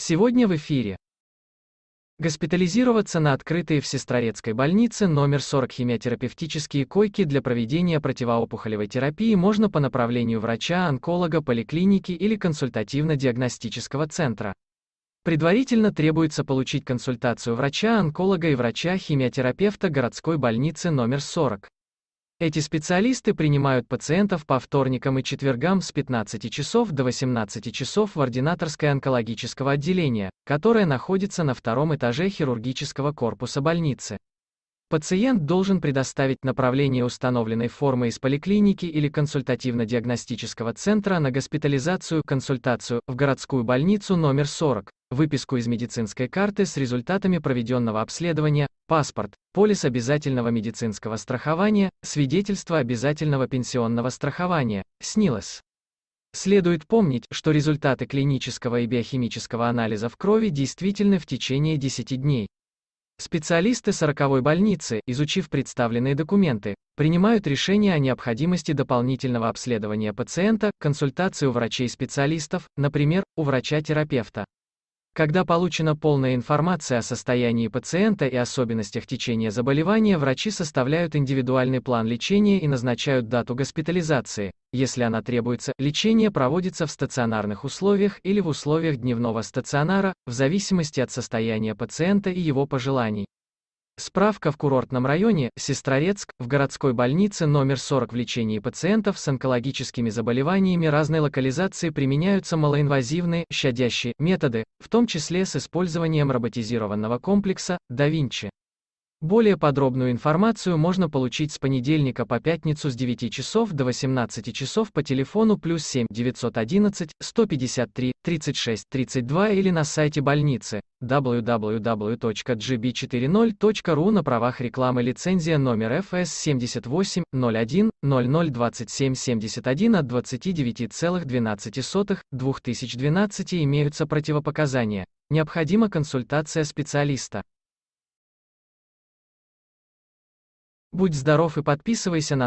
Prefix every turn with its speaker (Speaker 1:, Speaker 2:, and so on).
Speaker 1: Сегодня в эфире. Госпитализироваться на открытые в Сестрорецкой больнице номер 40 химиотерапевтические койки для проведения противоопухолевой терапии можно по направлению врача-онколога поликлиники или консультативно-диагностического центра. Предварительно требуется получить консультацию врача-онколога и врача-химиотерапевта городской больницы номер 40. Эти специалисты принимают пациентов по вторникам и четвергам с 15 часов до 18 часов в ординаторское онкологического отделения, которое находится на втором этаже хирургического корпуса больницы. Пациент должен предоставить направление установленной формы из поликлиники или консультативно-диагностического центра на госпитализацию, консультацию в городскую больницу номер 40, выписку из медицинской карты с результатами проведенного обследования, паспорт, полис обязательного медицинского страхования, свидетельство обязательного пенсионного страхования, СНИЛОС. Следует помнить, что результаты клинического и биохимического анализа в крови действительны в течение 10 дней. Специалисты 40-й больницы, изучив представленные документы, принимают решение о необходимости дополнительного обследования пациента, консультации у врачей-специалистов, например, у врача-терапевта. Когда получена полная информация о состоянии пациента и особенностях течения заболевания, врачи составляют индивидуальный план лечения и назначают дату госпитализации. Если она требуется, лечение проводится в стационарных условиях или в условиях дневного стационара, в зависимости от состояния пациента и его пожеланий. Справка в курортном районе Сестрорецк в городской больнице номер 40 в лечении пациентов с онкологическими заболеваниями разной локализации применяются малоинвазивные, щадящие методы, в том числе с использованием роботизированного комплекса Da Vinci. Более подробную информацию можно получить с понедельника по пятницу с 9 часов до 18 часов по телефону плюс 7 911 153 36 32 или на сайте больницы www.gb40.ru на правах рекламы лицензия номер FS 78 01 0027 71 от 29,12 2012 имеются противопоказания. Необходима консультация специалиста. Будь здоров и подписывайся на нас.